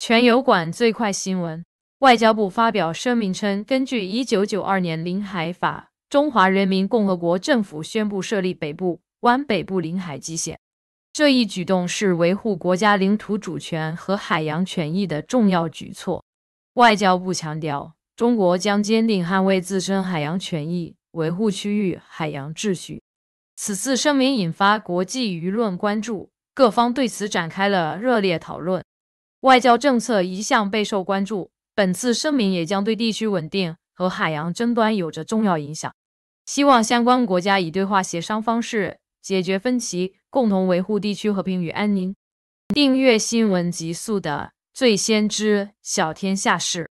全油管最快新闻。外交部发表声明称，根据一九九二年领海法，中华人民共和国政府宣布设立北部湾北部领海基线。这一举动是维护国家领土主权和海洋权益的重要举措。外交部强调，中国将坚定捍卫自身海洋权益，维护区域海洋秩序。此次声明引发国际舆论关注，各方对此展开了热烈讨论。外交政策一向备受关注，本次声明也将对地区稳定和海洋争端有着重要影响。希望相关国家以对话协商方式解决分歧，共同维护地区和平与安宁。订阅新闻极速的，最先知晓天下事。